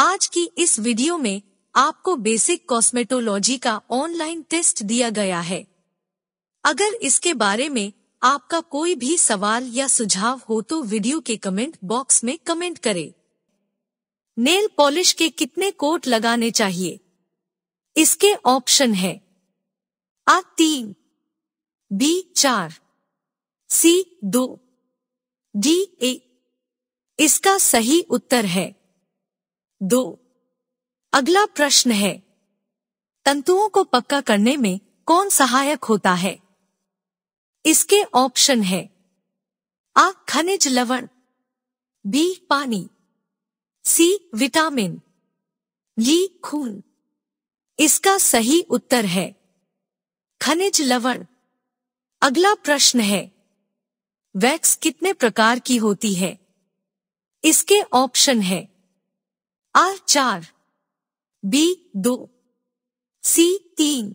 आज की इस वीडियो में आपको बेसिक कॉस्मेटोलॉजी का ऑनलाइन टेस्ट दिया गया है अगर इसके बारे में आपका कोई भी सवाल या सुझाव हो तो वीडियो के कमेंट बॉक्स में कमेंट करें। नेल पॉलिश के कितने कोट लगाने चाहिए इसके ऑप्शन है आ तीन बी चार सी दो डी ए इसका सही उत्तर है दो अगला प्रश्न है तंतुओं को पक्का करने में कौन सहायक होता है इसके ऑप्शन है आ खनिज लवण बी पानी सी विटामिन ली खून इसका सही उत्तर है खनिज लवण अगला प्रश्न है वैक्स कितने प्रकार की होती है इसके ऑप्शन है आर चार बी दो सी तीन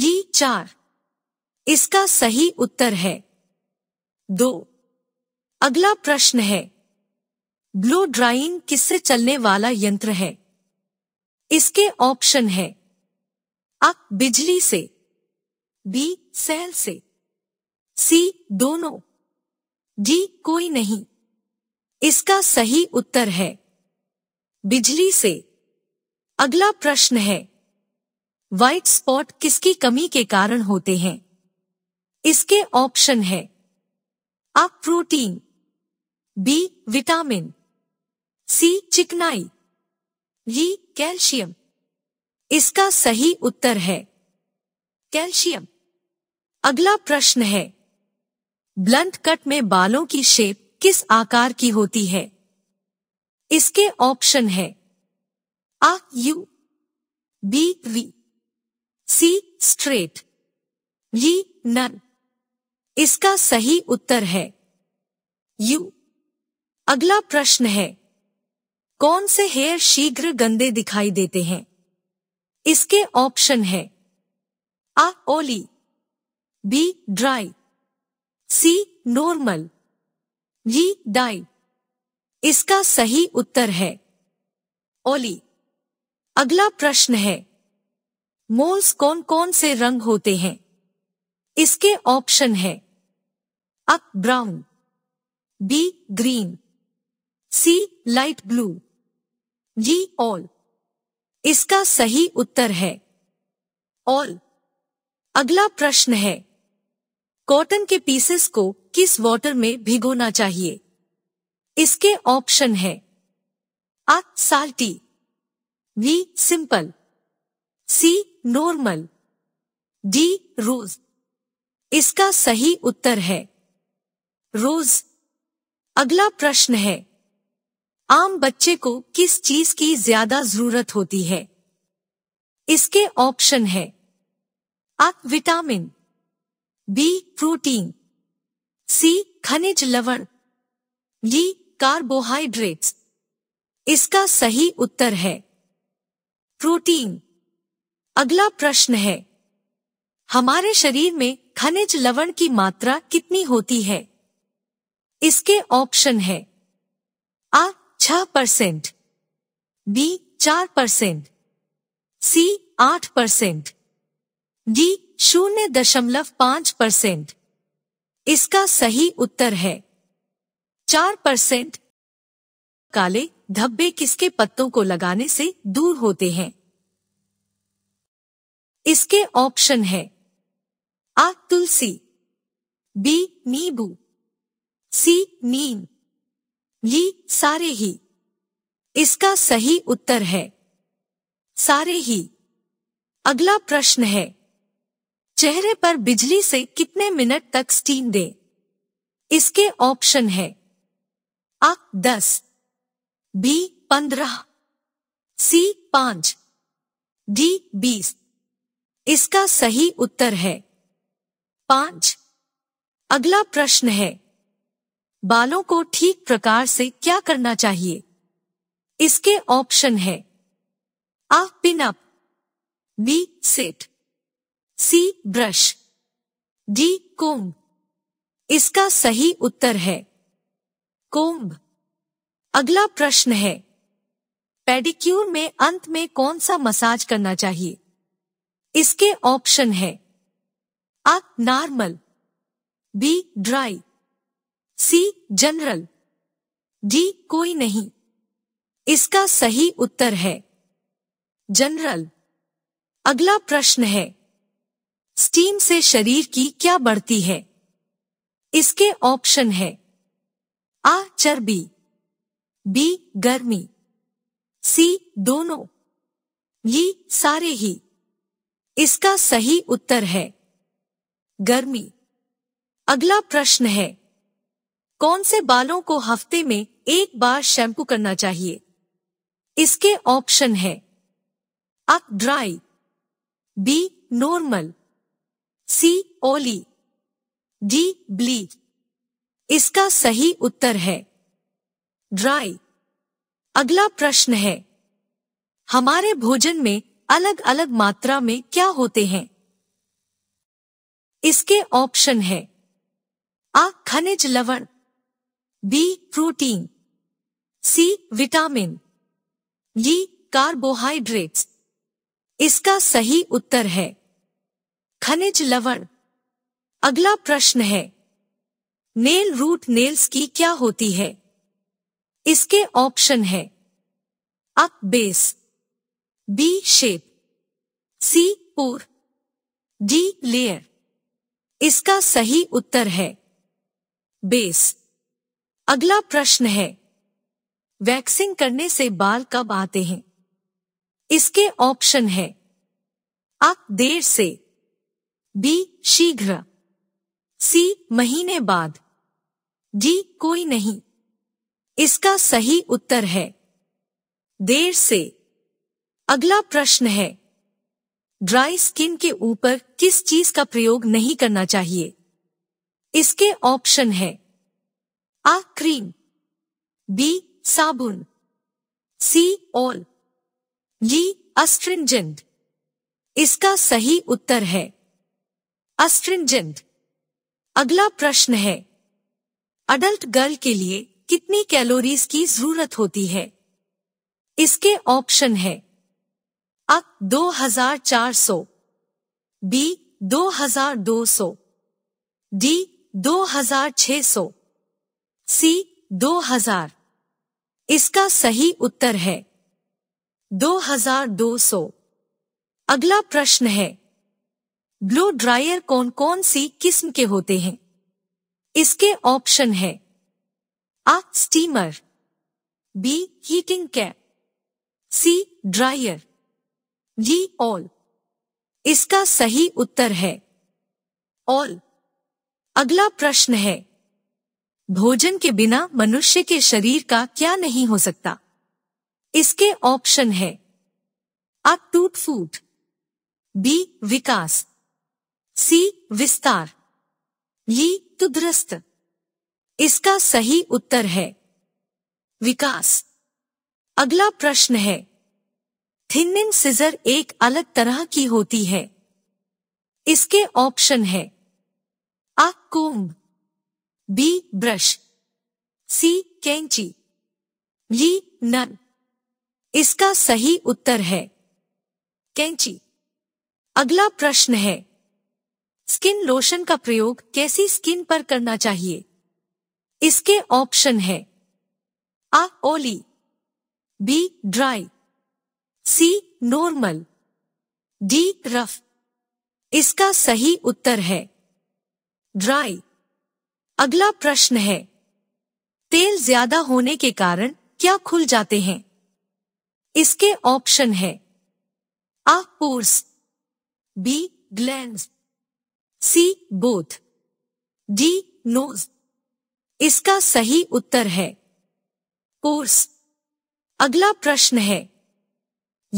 जी चार इसका सही उत्तर है दो अगला प्रश्न है ब्लो ड्राइंग किससे चलने वाला यंत्र है इसके ऑप्शन है अ बिजली से बी सेल से सी दोनों डी कोई नहीं इसका सही उत्तर है बिजली से अगला प्रश्न है व्हाइट स्पॉट किसकी कमी के कारण होते हैं इसके ऑप्शन है A protein B vitamin C चिकनाई ये कैल्शियम इसका सही उत्तर है कैल्शियम अगला प्रश्न है ब्लंट कट में बालों की शेप किस आकार की होती है इसके ऑप्शन है A U B V C straight D none इसका सही उत्तर है यू अगला प्रश्न है कौन से हेयर शीघ्र गंदे दिखाई देते हैं इसके ऑप्शन है A oily B dry C normal D dye इसका सही उत्तर है ओली अगला प्रश्न है मोल्स कौन कौन से रंग होते हैं इसके ऑप्शन है A brown B green C light blue D all इसका सही उत्तर है ऑल अगला प्रश्न है कॉटन के पीसेस को किस वाटर में भिगोना चाहिए इसके ऑप्शन है A salty B simple C normal D rose इसका सही उत्तर है रोज अगला प्रश्न है आम बच्चे को किस चीज की ज्यादा जरूरत होती है इसके ऑप्शन है A vitamin B protein C खनिज लवण डी कार्बोहाइड्रेट्स इसका सही उत्तर है प्रोटीन अगला प्रश्न है हमारे शरीर में खनिज लवण की मात्रा कितनी होती है इसके ऑप्शन है आ छह परसेंट बी चार परसेंट सी आठ परसेंट डी शून्य दशमलव पांच परसेंट इसका सही उत्तर है चार परसेंट काले धब्बे किसके पत्तों को लगाने से दूर होते हैं इसके ऑप्शन है आ तुलसी बी नींबू सी नीम ली सारे ही इसका सही उत्तर है सारे ही अगला प्रश्न है चेहरे पर बिजली से कितने मिनट तक स्टीम दें इसके ऑप्शन है आ दस बी पंद्रह सी पांच डी बीस इसका सही उत्तर है पांच अगला प्रश्न है बालों को ठीक प्रकार से क्या करना चाहिए इसके ऑप्शन है A pinup B set C brush D comb इसका सही उत्तर है कुंभ अगला प्रश्न है पेडिक्यूर में अंत में कौन सा मसाज करना चाहिए इसके ऑप्शन है A normal B dry C general D कोई नहीं इसका सही उत्तर है जनरल अगला प्रश्न है स्टीम से शरीर की क्या बढ़ती है इसके ऑप्शन है आ चर्बी बी गर्मी सी दोनों ये सारे ही इसका सही उत्तर है गर्मी अगला प्रश्न है कौन से बालों को हफ्ते में एक बार शैम्पू करना चाहिए इसके ऑप्शन है A dry B normal C oily D bleach इसका सही उत्तर है ड्राई अगला प्रश्न है हमारे भोजन में अलग अलग मात्रा में क्या होते हैं इसके ऑप्शन है आ खनिज लवण B protein C vitamin D carbohydrates इसका सही उत्तर है खनिज लवण अगला प्रश्न है नेल रूट नेल्स की क्या होती है इसके ऑप्शन है A base B shape C pore D layer इसका सही उत्तर है बेस अगला प्रश्न है वैक्सिंग करने से बाल कब आते हैं इसके ऑप्शन है अ देर से बी शीघ्र सी महीने बाद डी कोई नहीं इसका सही उत्तर है देर से अगला प्रश्न है ड्राई स्किन के ऊपर किस चीज का प्रयोग नहीं करना चाहिए इसके ऑप्शन है आ क्रीम बी साबुन सी ऑल जी अस्ट्रिंजेंट इसका सही उत्तर है अस्ट्रिंजेंट अगला प्रश्न है अडल्ट गर्ल के लिए कितनी कैलोरीज की जरूरत होती है इसके ऑप्शन है अ 2400 बी 2200 डी 2600 सी 2000 इसका सही उत्तर है 2200 अगला प्रश्न है ब्लू ड्रायर कौन कौन सी किस्म के होते हैं इसके ऑप्शन है A steamer B heating cap C dryer D all इसका सही उत्तर है ऑल अगला प्रश्न है भोजन के बिना मनुष्य के शरीर का क्या नहीं हो सकता इसके ऑप्शन है अ टूट फूट बी विकास सी विस्तार ली तो दुरुस्त इसका सही उत्तर है विकास अगला प्रश्न है थिनिंग सिजर एक अलग तरह की होती है इसके ऑप्शन है आ कुंभ बी ब्रश सी कैंची ली नन इसका सही उत्तर है कैंची अगला प्रश्न है स्किन लोशन का प्रयोग कैसी स्किन पर करना चाहिए इसके ऑप्शन है A oily B dry C normal D rough इसका सही उत्तर है ड्राई अगला प्रश्न है तेल ज्यादा होने के कारण क्या खुल जाते हैं इसके ऑप्शन है A pores B gland C both D nose इसका सही उत्तर है कोर्स अगला प्रश्न है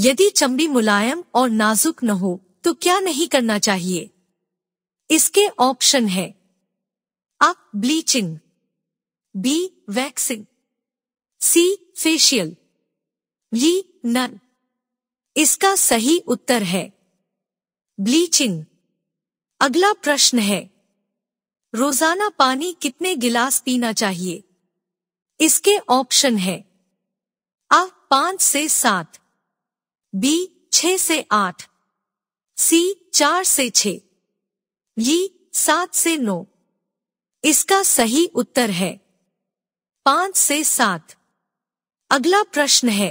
यदि चमड़ी मुलायम और नाजुक न हो तो क्या नहीं करना चाहिए इसके ऑप्शन है A bleaching B waxing C facial D none इसका सही उत्तर है ब्लीचिंग अगला प्रश्न है रोजाना पानी कितने गिलास पीना चाहिए इसके ऑप्शन है आ पांच से सात बी छह से आठ सी चार से छ सात से नौ इसका सही उत्तर है पांच से सात अगला प्रश्न है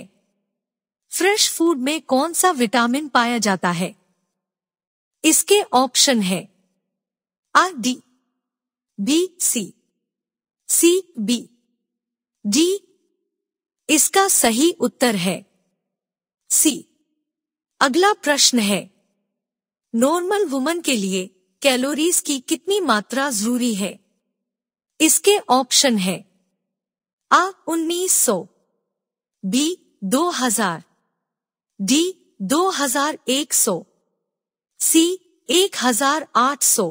फ्रेश फूड में कौन सा विटामिन पाया जाता है इसके ऑप्शन है A D B C C B D इसका सही उत्तर है सी अगला प्रश्न है नॉर्मल वुमन के लिए कैलोरीज की कितनी मात्रा जरूरी है इसके ऑप्शन है आ उन्नीस सौ बी दो हजार डी दो हजार एक सौ सी एक हजार आठ सौ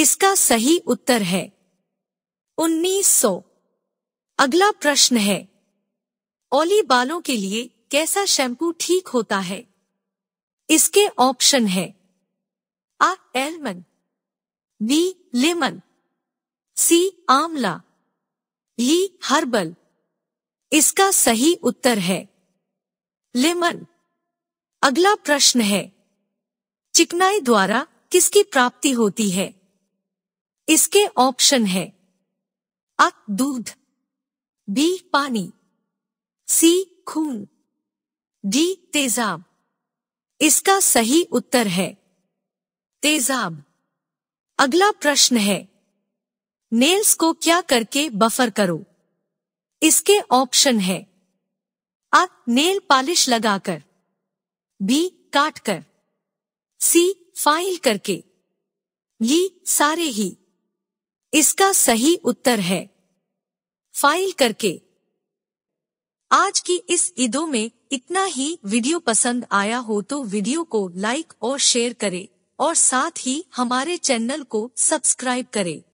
इसका सही उत्तर है उन्नीस सौ अगला प्रश्न है ओली बालों के लिए कैसा शैम्पू ठीक होता है इसके ऑप्शन है A almond B lemon C आंवला ली हर्बल इसका सही उत्तर है लेमन अगला प्रश्न है चिकनाई द्वारा किसकी प्राप्ति होती है इसके ऑप्शन है अ दूध बी पानी सी खून डी तेजाब इसका सही उत्तर है तेजाब अगला प्रश्न है नेल्स को क्या करके बफर करो इसके ऑप्शन है अ नेल पॉलिश लगाकर बी काटकर सी फाइल करके ये सारे ही इसका सही उत्तर है फाइल करके आज की इस ईदो में इतना ही वीडियो पसंद आया हो तो वीडियो को लाइक और शेयर करें और साथ ही हमारे चैनल को सब्सक्राइब करें